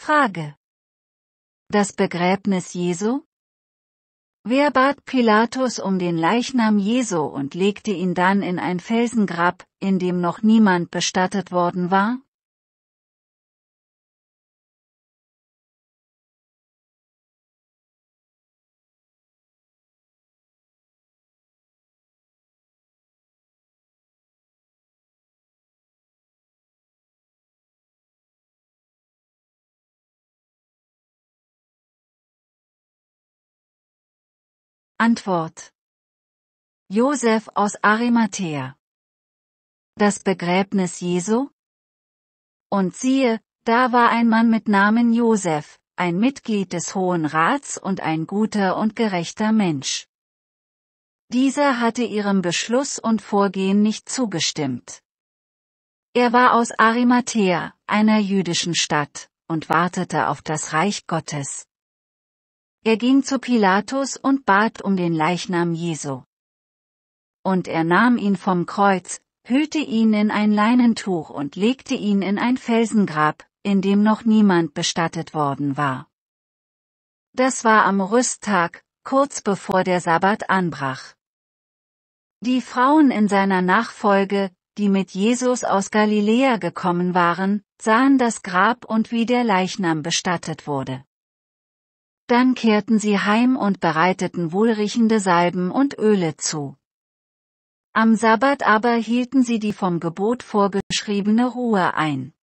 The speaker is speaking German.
Frage. Das Begräbnis Jesu? Wer bat Pilatus um den Leichnam Jesu und legte ihn dann in ein Felsengrab, in dem noch niemand bestattet worden war? Antwort. Josef aus Arimathea. Das Begräbnis Jesu? Und siehe, da war ein Mann mit Namen Josef, ein Mitglied des Hohen Rats und ein guter und gerechter Mensch. Dieser hatte ihrem Beschluss und Vorgehen nicht zugestimmt. Er war aus Arimathea, einer jüdischen Stadt, und wartete auf das Reich Gottes. Er ging zu Pilatus und bat um den Leichnam Jesu. Und er nahm ihn vom Kreuz, hüllte ihn in ein Leinentuch und legte ihn in ein Felsengrab, in dem noch niemand bestattet worden war. Das war am Rüsttag, kurz bevor der Sabbat anbrach. Die Frauen in seiner Nachfolge, die mit Jesus aus Galiläa gekommen waren, sahen das Grab und wie der Leichnam bestattet wurde. Dann kehrten sie heim und bereiteten wohlriechende Salben und Öle zu. Am Sabbat aber hielten sie die vom Gebot vorgeschriebene Ruhe ein.